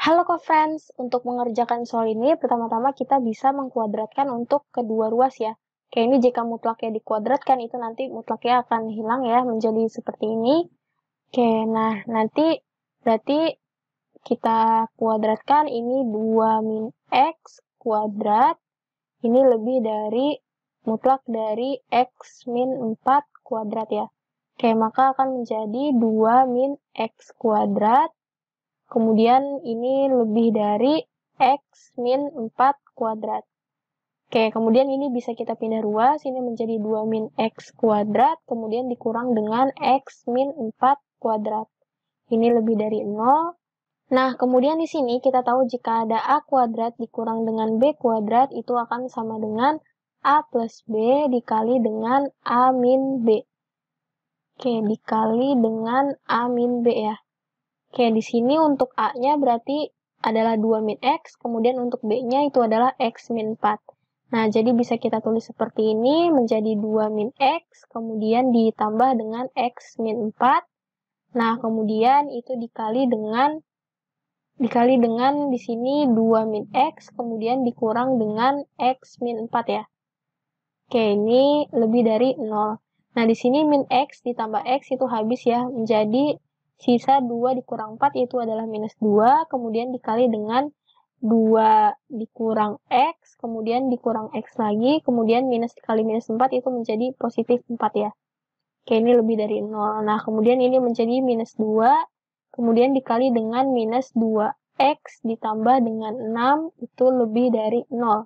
Halo co-friends, untuk mengerjakan soal ini pertama-tama kita bisa mengkuadratkan untuk kedua ruas ya. Kayak ini jika mutlaknya dikuadratkan itu nanti mutlaknya akan hilang ya menjadi seperti ini. Oke, nah nanti berarti kita kuadratkan ini 2 min X kuadrat. Ini lebih dari mutlak dari X min 4 kuadrat ya. Oke, maka akan menjadi 2 min X kuadrat Kemudian ini lebih dari X min 4 kuadrat. Oke, kemudian ini bisa kita pindah ruas, ini menjadi 2 min X kuadrat, kemudian dikurang dengan X min 4 kuadrat. Ini lebih dari 0. Nah, kemudian di sini kita tahu jika ada A kuadrat dikurang dengan B kuadrat, itu akan sama dengan A plus B dikali dengan A min B. Oke, dikali dengan A min B ya. Oke, di sini untuk A-nya berarti adalah 2 min X, kemudian untuk B-nya itu adalah X min 4. Nah, jadi bisa kita tulis seperti ini, menjadi 2 min X, kemudian ditambah dengan X min 4. Nah, kemudian itu dikali dengan, dikali dengan di sini 2 min X, kemudian dikurang dengan X min 4 ya. Oke, ini lebih dari 0. Nah, di sini min X ditambah X itu habis ya, menjadi Sisa 2 dikurang 4 yaitu adalah minus 2, kemudian dikali dengan 2 dikurang X, kemudian dikurang X lagi, kemudian minus dikali minus 4 itu menjadi positif 4 ya. Oke, ini lebih dari 0. Nah, kemudian ini menjadi minus 2, kemudian dikali dengan minus 2X ditambah dengan 6 itu lebih dari 0.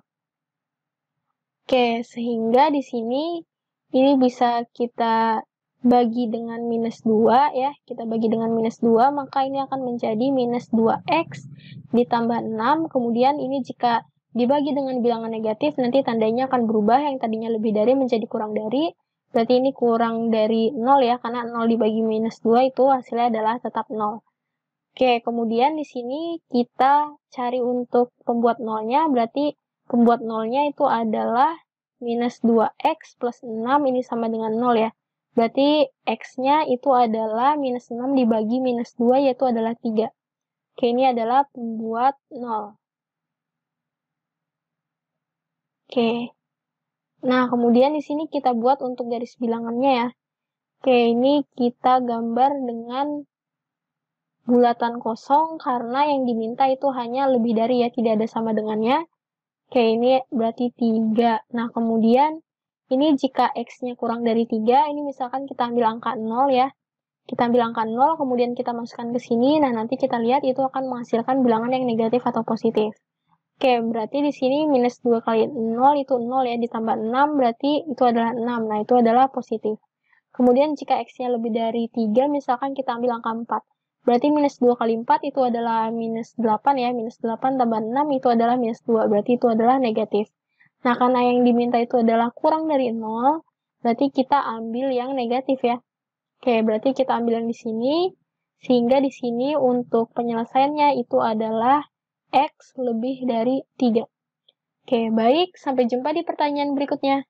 Oke, sehingga di sini ini bisa kita bagi dengan minus 2 ya, kita bagi dengan minus 2, maka ini akan menjadi minus 2x ditambah 6, kemudian ini jika dibagi dengan bilangan negatif, nanti tandanya akan berubah, yang tadinya lebih dari menjadi kurang dari, berarti ini kurang dari 0 ya, karena 0 dibagi minus 2 itu hasilnya adalah tetap 0. Oke, kemudian di sini kita cari untuk pembuat nolnya, berarti pembuat nolnya itu adalah minus 2x plus 6, ini sama dengan 0 ya. Berarti X-nya itu adalah minus 6 dibagi minus 2 yaitu adalah 3. Oke, ini adalah pembuat 0. Oke. Nah, kemudian di sini kita buat untuk garis bilangannya ya. Oke, ini kita gambar dengan bulatan kosong karena yang diminta itu hanya lebih dari ya, tidak ada sama dengannya. Oke, ini berarti 3. Nah, kemudian ini jika X-nya kurang dari 3, ini misalkan kita ambil angka 0 ya. Kita ambil angka 0, kemudian kita masukkan ke sini. Nah, nanti kita lihat itu akan menghasilkan bilangan yang negatif atau positif. Oke, berarti di sini minus 2 kali 0 itu 0 ya, ditambah 6 berarti itu adalah 6. Nah, itu adalah positif. Kemudian jika X-nya lebih dari 3, misalkan kita ambil angka 4. Berarti minus 2 kali 4 itu adalah minus 8 ya, minus 8 tambah 6 itu adalah minus 2, berarti itu adalah negatif. Nah, karena yang diminta itu adalah kurang dari nol, berarti kita ambil yang negatif ya. Oke, berarti kita ambil yang di sini, sehingga di sini untuk penyelesaiannya itu adalah X lebih dari 3. Oke, baik. Sampai jumpa di pertanyaan berikutnya.